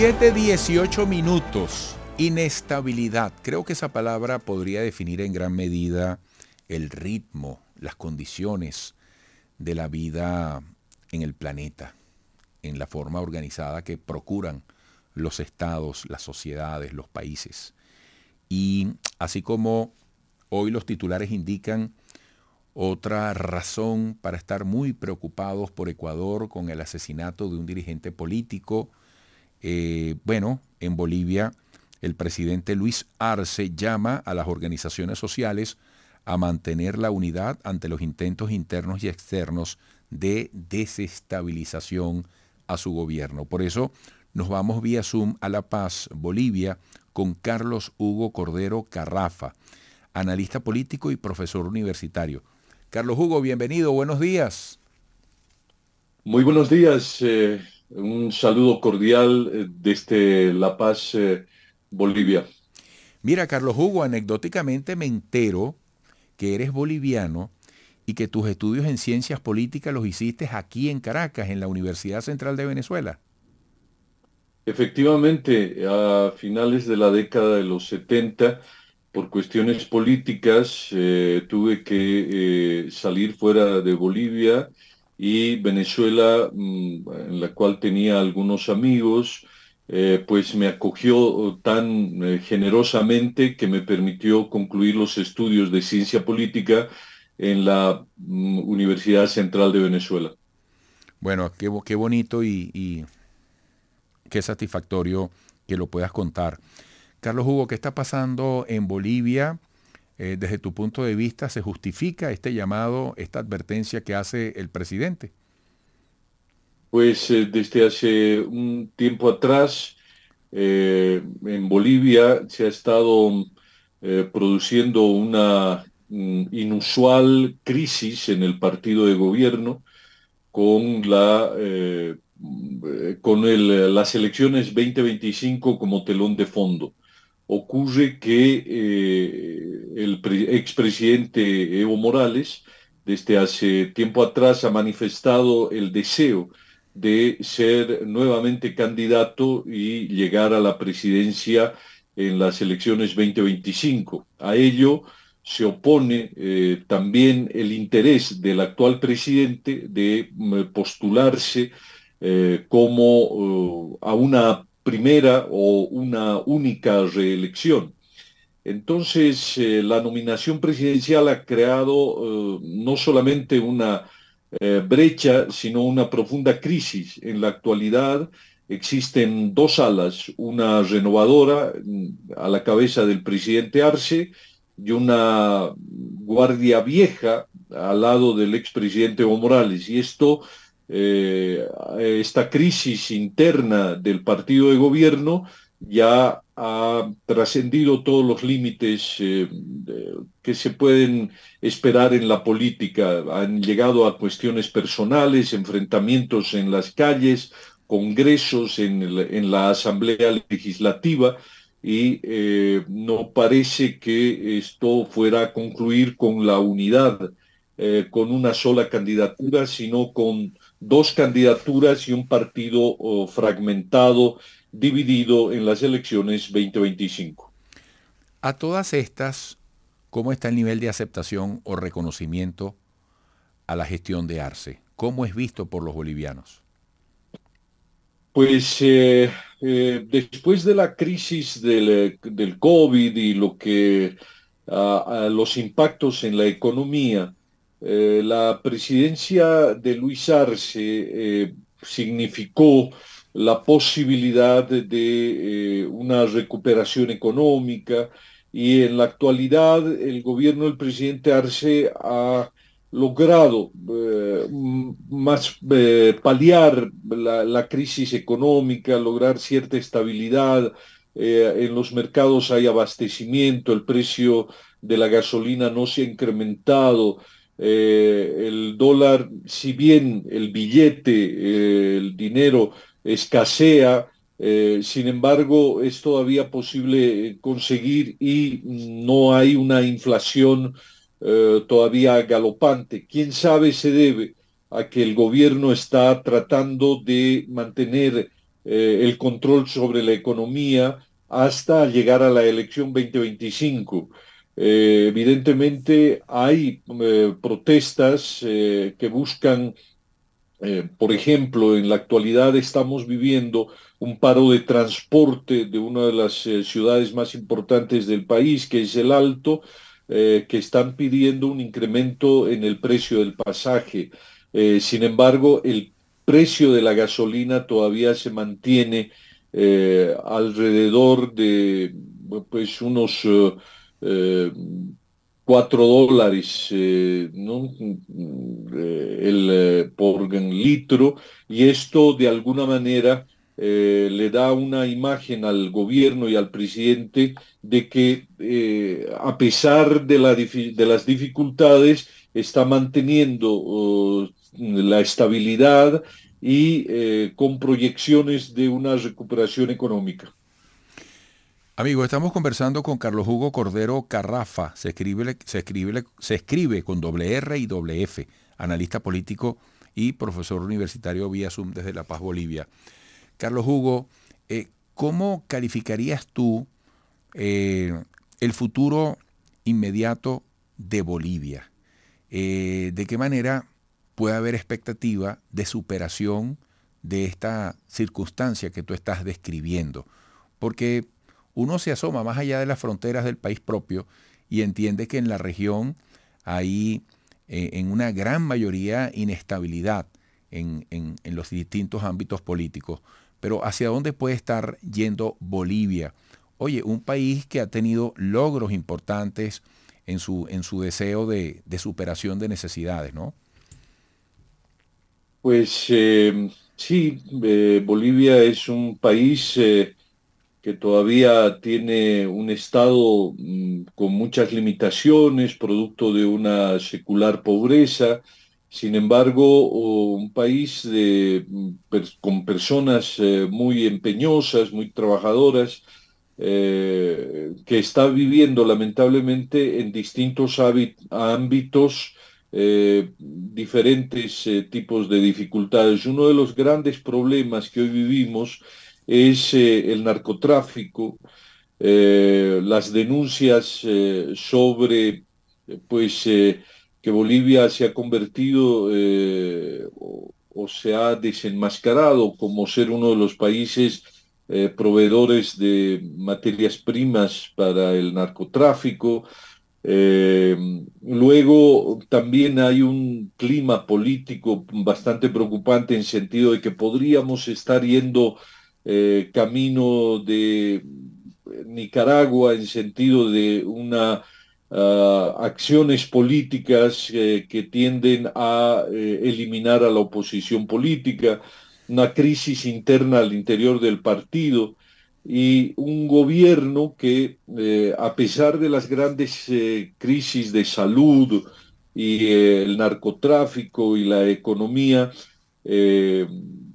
18 minutos. Inestabilidad. Creo que esa palabra podría definir en gran medida el ritmo, las condiciones de la vida en el planeta, en la forma organizada que procuran los estados, las sociedades, los países. Y así como hoy los titulares indican otra razón para estar muy preocupados por Ecuador con el asesinato de un dirigente político, eh, bueno, en Bolivia el presidente Luis Arce llama a las organizaciones sociales a mantener la unidad ante los intentos internos y externos de desestabilización a su gobierno. Por eso nos vamos vía Zoom a La Paz, Bolivia, con Carlos Hugo Cordero Carrafa, analista político y profesor universitario. Carlos Hugo, bienvenido, buenos días. Muy buenos días, eh, un saludo cordial eh, desde La Paz, eh, Bolivia. Mira, Carlos Hugo, anecdóticamente me entero que eres boliviano y que tus estudios en ciencias políticas los hiciste aquí en Caracas, en la Universidad Central de Venezuela. Efectivamente, a finales de la década de los 70, por cuestiones políticas, eh, tuve que salir fuera de Bolivia y Venezuela, mm, en la cual tenía algunos amigos, eh, pues me acogió oh, tan eh, generosamente que me permitió concluir los estudios de ciencia política en la mm, Universidad Central de Venezuela. Bueno, qué, qué bonito y, y, qué satisfactorio que lo puedas contar. Carlos Hugo, ¿qué está pasando en Bolivia? Eh, desde tu punto de vista, se justifica este llamado, esta advertencia que hace el presidente? Pues eh, desde hace un tiempo atrás, eh, en Bolivia se ha estado produciendo una mm, inusual crisis en el partido de gobierno con la mm, con las elecciones 2025 como telón de fondo ocurre que eh, el expresidente Evo Morales desde hace tiempo atrás ha manifestado el deseo de ser nuevamente candidato y llegar a la presidencia en las elecciones 2025. A ello se opone eh, también el interés del actual presidente de mm, postularse eh, como oh, a una primera o una única reelección. Entonces, eh, la nominación presidencial ha creado eh, no solamente una eh, brecha, sino una profunda crisis. En la actualidad existen dos alas, una renovadora mm, a la cabeza del presidente Arce y una guardia vieja al lado del expresidente Evo Morales. Y esto eh, eh, esta crisis interna del partido de gobierno ya ha trascendido todos los límites eh, que se pueden esperar en la política. Han llegado a cuestiones personales, enfrentamientos en las calles, congresos en, en la Asamblea Legislativa y no parece que esto fuera a concluir con la unidad, con una sola candidatura, sino con dos candidaturas y un partido oh, fragmentado, dividido en las elecciones 2025. A todas estas, ¿cómo está el nivel de aceptación o reconocimiento a la gestión de Arce? ¿Cómo es visto por los bolivianos? Pues eh, eh, después de la crisis del, eh, COVID y lo que, ah, ah, los impactos en la economía, eh, la presidencia de Luis Arce eh, significó la posibilidad de eh, una recuperación económica y en la actualidad el gobierno del presidente Arce ha logrado más paliar la, crisis económica, lograr cierta estabilidad, en los mercados hay abastecimiento, el precio de la gasolina no se ha incrementado, eh, el dólar, si bien el billete, el dinero escasea, eh, sin embargo es todavía posible eh, conseguir y no hay una inflación todavía galopante. ¿Quién sabe se debe a que el gobierno está tratando de mantener el control sobre la economía hasta llegar a la elección 2025? Eh, evidentemente hay eh, protestas eh, que buscan, por ejemplo, en la actualidad estamos viviendo un paro de transporte de una de las ciudades más importantes del país, que es el Alto, que están pidiendo un incremento en el precio del pasaje. sin embargo, el precio de la gasolina todavía se mantiene alrededor de pues unos eh, cuatro dólares eh, eh, el, por litro y esto de alguna manera le da una imagen al gobierno y al presidente de que a pesar de, la las dificultades está manteniendo la estabilidad y con proyecciones de una recuperación económica. Amigo, estamos conversando con Carlos Hugo Cordero Carrafa, se escribe, se escribe, se escribe con doble R y doble F, analista político y profesor universitario vía Zoom desde La Paz, Bolivia. Carlos Hugo, eh, ¿cómo calificarías tú eh, el futuro inmediato de Bolivia? Eh, ¿De qué manera puede haber expectativa de superación de esta circunstancia que tú estás describiendo? Porque uno se asoma más allá de las fronteras del país propio y entiende que en la región hay eh, en una gran mayoría inestabilidad en, los distintos ámbitos políticos. Pero ¿hacia dónde puede estar yendo Bolivia? Oye, un país que ha tenido logros importantes en su, en su deseo de, superación de necesidades, ¿no? Pues eh, sí, eh, Bolivia es un país que todavía tiene un estado mm, con muchas limitaciones, producto de una secular pobreza, sin embargo, un país mm, con personas eh, muy empeñosas, muy trabajadoras, eh, que está viviendo lamentablemente en distintos ámbitos eh, diferentes tipos de dificultades. Uno de los grandes problemas que hoy vivimos es el narcotráfico, eh, las denuncias eh, sobre pues, eh, que Bolivia se ha convertido o, o, se ha desenmascarado como ser uno de los países proveedores de materias primas para el narcotráfico. luego también hay un clima político bastante preocupante en sentido de que podríamos estar yendo eh, camino de eh, Nicaragua en sentido de una ah, acciones políticas eh, que tienden a eliminar a la oposición política, una crisis interna al interior del partido y un gobierno que a pesar de las grandes crisis de salud y el narcotráfico y la economía,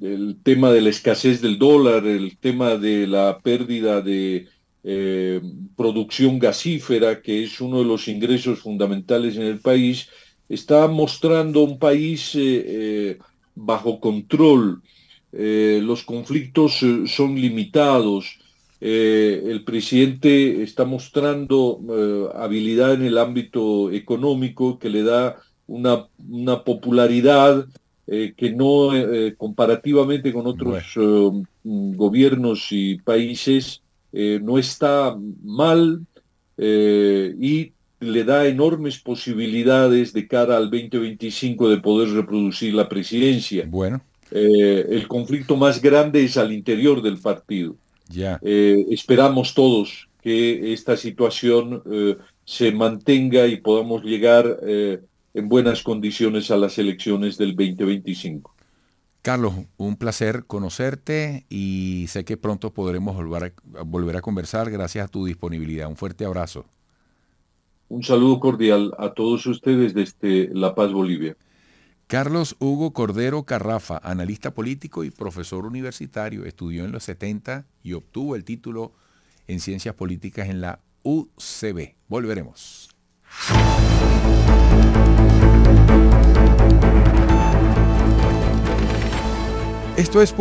el tema de la escasez del dólar, el tema de la pérdida de eh, producción gasífera, que es uno de los ingresos fundamentales en el país, está mostrando un país eh, eh, bajo control. los conflictos son limitados. el presidente está mostrando habilidad en el ámbito económico que le da una popularidad eh, que no eh, comparativamente con otros eh, mm, gobiernos y países no está mal y le da enormes posibilidades de cara al 2025 de poder reproducir la presidencia. Bueno. el conflicto más grande es al interior del partido. Ya. esperamos todos que esta situación se mantenga y podamos llegar eh, en buenas condiciones a las elecciones del 2025. Carlos, un placer conocerte y sé que pronto podremos volver a, conversar gracias a tu disponibilidad. Un fuerte abrazo. Un saludo cordial a todos ustedes desde La Paz, Bolivia. Carlos Hugo Cordero Carrafa, analista político y profesor universitario, estudió en los 70 y obtuvo el título en Ciencias Políticas en la UCB. Volveremos. Esto es